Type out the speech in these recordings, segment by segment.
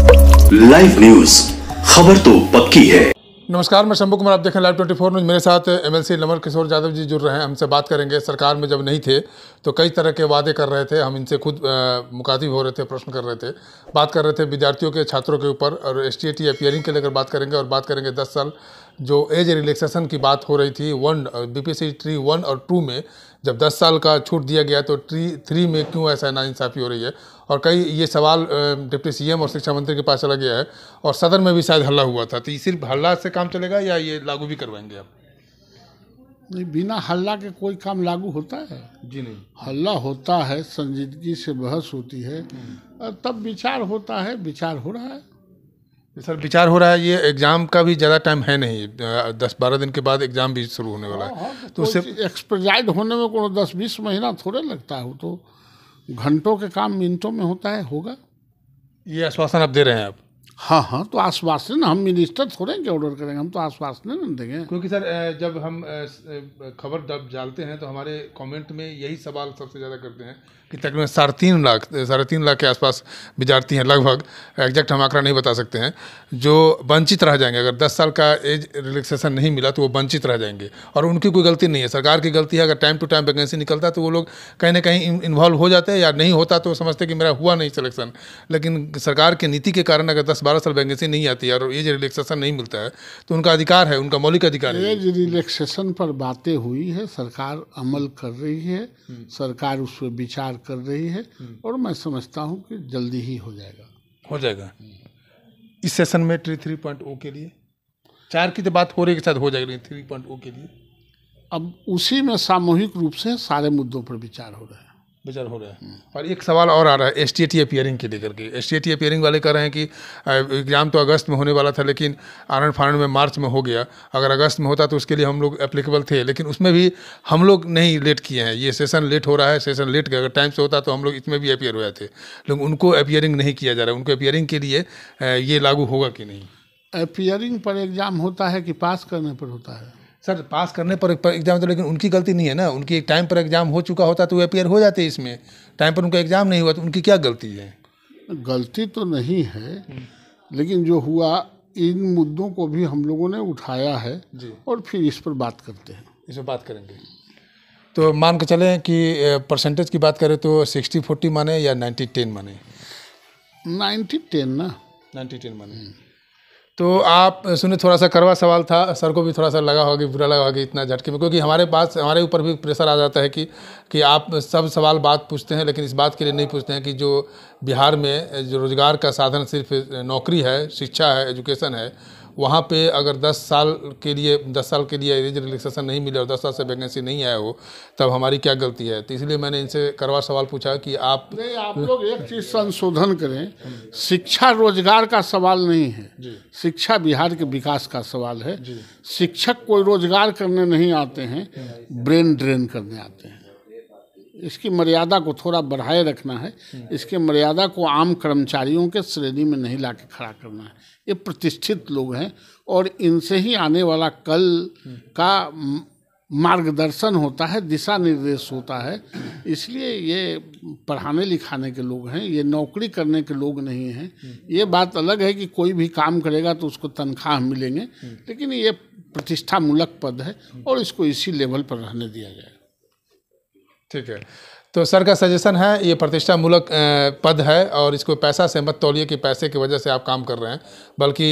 Live news खबर तो पक्की है नमस्कार मैं शंभू कुमार आप देखें लाइव 24 न्यूज मेरे साथ एमएलसी नमर किशोर यादव जी जुड़ रहे हैं हमसे बात करेंगे सरकार में जब नहीं थे तो कई तरह के वादे कर रहे थे हम इनसे खुद मुखातिब हो रहे थे प्रश्न कर रहे थे बात कर रहे थे विद्यार्थियों के छात्रों के ऊपर और एस टी ए टी के लेकर बात करेंगे और बात करेंगे दस साल जो एज रिलैक्सेशन की बात हो रही थी वन सी ट्री वन और टू में जब 10 साल का छूट दिया गया तो ट्री थ्री में क्यों ऐसा नाइंसाफ़ी हो रही है और कई ये सवाल uh, डिप्टी सीएम और शिक्षा मंत्री के पास चला गया है और सदन में भी शायद हल्ला हुआ था तो ये सिर्फ हल्ला से काम चलेगा या ये लागू भी करवाएंगे आप नहीं बिना हल्ला के कोई काम लागू होता है जी नहीं हल्ला होता है संजीदगी से बहस होती है हम्म। तब विचार होता है विचार हो रहा है सर विचार हो रहा है ये एग्ज़ाम का भी ज़्यादा टाइम है नहीं दस बारह दिन के बाद एग्ज़ाम भी शुरू होने वाला है हाँ, हाँ, तो, तो उससे एक्सपेजाइड होने में को दस बीस महीना थोड़े लगता है वो तो घंटों के काम मिनटों में होता है होगा ये आश्वासन आप दे रहे हैं आप हाँ हाँ तो आश्वासन हम मिनिस्टर थोड़े के ऑर्डर करेंगे हम तो आश्वासन देंगे क्योंकि सर जब हम खबर दब डालते हैं तो हमारे कमेंट में यही सवाल सबसे ज़्यादा करते हैं कि तकरीबन साढ़े तीन लाख साढ़े तीन लाख के आसपास विद्यार्थी हैं लगभग एग्जैक्ट हम आंकड़ा नहीं बता सकते हैं जो वंचित रह जाएंगे अगर दस साल का एज रिलैक्सेशन नहीं मिला तो वो वंचित रह जाएंगे और उनकी कोई गलती नहीं है सरकार की गलती है अगर टाइम टू टाइम वैकेंसी निकलता तो वो लोग कहीं ना कहीं इन्वॉल्व हो जाते हैं या नहीं होता तो समझते कि मेरा हुआ नहीं सिलेक्शन लेकिन सरकार की नीति के कारण अगर दस दस बारह साल वैकेंसी नहीं आती है और एज रिलैक्सेशन नहीं मिलता है तो उनका अधिकार है उनका मौलिक अधिकार है एज रिलैक्सेशन पर बातें हुई है सरकार अमल कर रही है हम्म। सरकार उस पर विचार कर रही है हम्म। और मैं समझता हूँ कि जल्दी ही हो जाएगा हो जाएगा इस सेशन में थ्री थ्री पॉइंट ओ के लिए चार की तो बात हो रही के साथ हो जाएगा थ्री पॉइंट ओ के लिए अब उसी में सामूहिक रूप से सारे मुद्दों पर विचार हो रहा है बेजार हो रहा है हम्म। और एक सवाल और आ रहा है एस टी टी अपियरिंग के लेकर के एस टी टी अपियरिंग वाले कह रहे हैं कि एग्ज़ाम तो अगस्त में होने वाला था लेकिन आनंद फानंद में मार्च में हो गया अगर अगस्त में होता तो उसके लिए हम लोग अप्लीकेबल थे लेकिन उसमें भी हम लोग नहीं लेट किए हैं ये सेशन लेट हो रहा है सेशन लेट अगर टाइम से होता तो हम लोग इसमें भी अपियर हो जाते लेकिन उनको अपियरिंग नहीं किया जा रहा है उनको अपियरिंग के लिए ये लागू होगा कि नहीं अपियरिंग पर एग्ज़ाम होता है कि पास करने पर होता है सर पास करने पर, एग्ज़ाम तो लेकिन उनकी गलती नहीं है ना उनकी एक टाइम पर एग्ज़ाम हो चुका होता तो वो अपेयर हो जाते इसमें टाइम पर उनका एग्ज़ाम नहीं हुआ तो उनकी क्या गलती है गलती तो नहीं है लेकिन जो हुआ इन मुद्दों को भी हम लोगों ने उठाया है और फिर इस पर बात करते हैं इस पर बात करेंगे तो मान के चलें कि परसेंटेज की बात करें तो सिक्सटी फोर्टी माने या नाइन्टी टेन माने नाइन्टी टेन ना नाइन्टी टेन माने हम्म। तो आप सुने थोड़ा सा करवा सवाल था सर को भी थोड़ा सा लगा होगा कि बुरा लगा होगा इतना झटके में क्योंकि हमारे पास हमारे ऊपर भी प्रेशर आ जाता है कि कि आप सब सवाल बात पूछते हैं लेकिन इस बात के लिए नहीं पूछते हैं कि जो बिहार में जो रोज़गार का साधन सिर्फ नौकरी है शिक्षा है एजुकेशन है वहाँ पे अगर 10 साल के लिए 10 साल के लिए एज रिलेक्सेशन नहीं मिले और 10 साल से वैकेंसी नहीं आया हो तब हमारी क्या गलती है तो इसलिए मैंने इनसे करवा सवाल पूछा कि आप नहीं आप लोग एक चीज़ संशोधन करें शिक्षा रोजगार का सवाल नहीं है शिक्षा बिहार के विकास का सवाल है शिक्षक कोई रोजगार करने नहीं आते हैं ब्रेन ड्रेन करने आते हैं इसकी मर्यादा को थोड़ा बढ़ाए रखना है हम्म। इसके मर्यादा को आम कर्मचारियों के श्रेणी में नहीं ला के खड़ा करना है ये प्रतिष्ठित लोग हैं और इनसे ही आने वाला कल हम्म। का मार्गदर्शन होता है दिशा निर्देश होता है हम्म। इसलिए ये पढ़ाने लिखाने के लोग हैं ये नौकरी करने के लोग नहीं हैं ये बात अलग है कि कोई भी काम करेगा तो उसको तनख्वाह मिलेंगे लेकिन ये प्रतिष्ठामूलक पद है और इसको इसी लेवल पर रहने दिया जाए ठीक है तो सर का सजेशन है ये प्रतिष्ठा मूलक पद है और इसको पैसा से मत तोलिए कि पैसे की वजह से आप काम कर रहे हैं बल्कि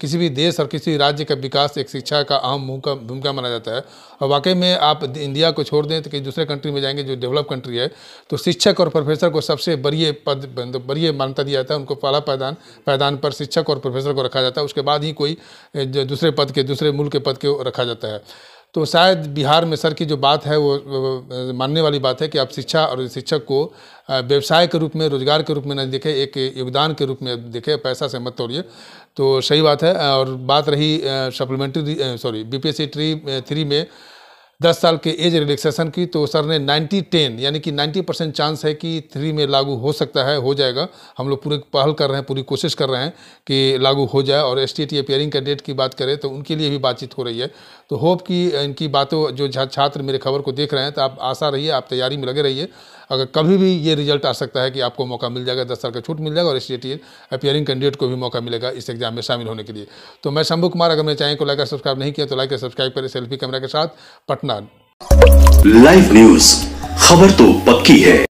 किसी भी देश और किसी राज्य का विकास एक शिक्षा का अहम भूमिका माना जाता है और वाकई में आप इंडिया को छोड़ दें तो कहीं दूसरे कंट्री में जाएंगे जो डेवलप कंट्री है तो शिक्षक और प्रोफेसर को सबसे बड़ी पद तो बड़ी मान्यता दिया जाता है उनको पहला पैदान पैदान पर शिक्षक और प्रोफेसर को रखा जाता है उसके बाद ही कोई दूसरे पद के दूसरे मूल के पद के रखा जाता है तो शायद बिहार में सर की जो बात है वो मानने वाली बात है कि आप शिक्षा और शिक्षक को व्यवसाय के रूप में रोजगार के रूप में न देखें एक योगदान के रूप में देखें पैसा से मत तोड़िए तो सही बात है और बात रही सप्लीमेंट्री सॉरी बीपीएससी ट्री थ्री में दस साल के एज रिलैक्सेशन की तो सर ने नाइन्टी टेन यानी कि नाइन्टी परसेंट चांस है कि थ्री में लागू हो सकता है हो जाएगा हम लोग पूरी पहल कर रहे हैं पूरी कोशिश कर रहे हैं कि लागू हो जाए और S T T appearing candidate की बात करें तो उनके लिए भी बातचीत हो रही है तो होप कि इनकी बातों जो छात्र मेरे खबर को देख रहे हैं तो आप आशा रहिए आप तैयारी में लगे रहिए अगर कभी भी ये रिजल्ट आ सकता है कि आपको मौका मिल जाएगा दस साल का छूट मिल जाएगा और एस टी अपियरिंग कैंडिडेट को भी मौका मिलेगा इस एग्जाम में शामिल होने के लिए तो मैं शंभु कुमार अगर मेरे चैनल को लाइक सब्सक्राइब नहीं किया तो लाइक सब्सक्राइब करें सेल्फी कैमरा के साथ पटना लाइव न्यूज खबर तो पक्की है